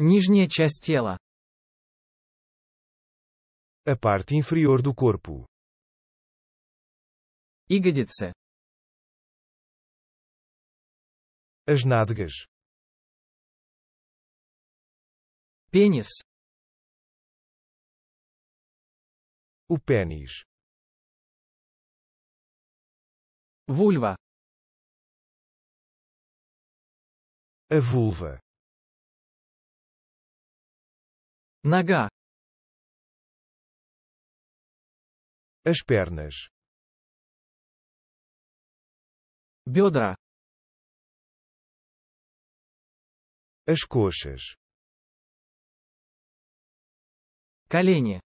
Нижняя часть тела. A parte inferior do corpo. Ягодицы. As nádegas. Пенис. O pênis. Vulva. A vulva. Нога. As pernas. Бедра. As coxas. Колени.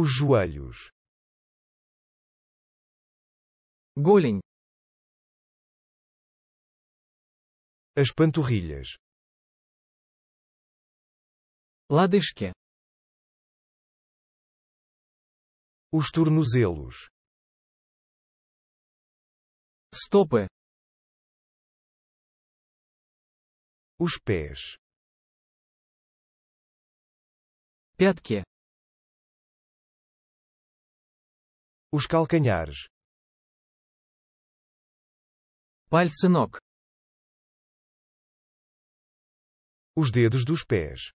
Os joelhos. Голень. As panturrilhas. Ladesca. Os tornozelos. Стопы. Os pés. Пятки. Os calcanhares. Пальцы ног. Os dedos dos pés.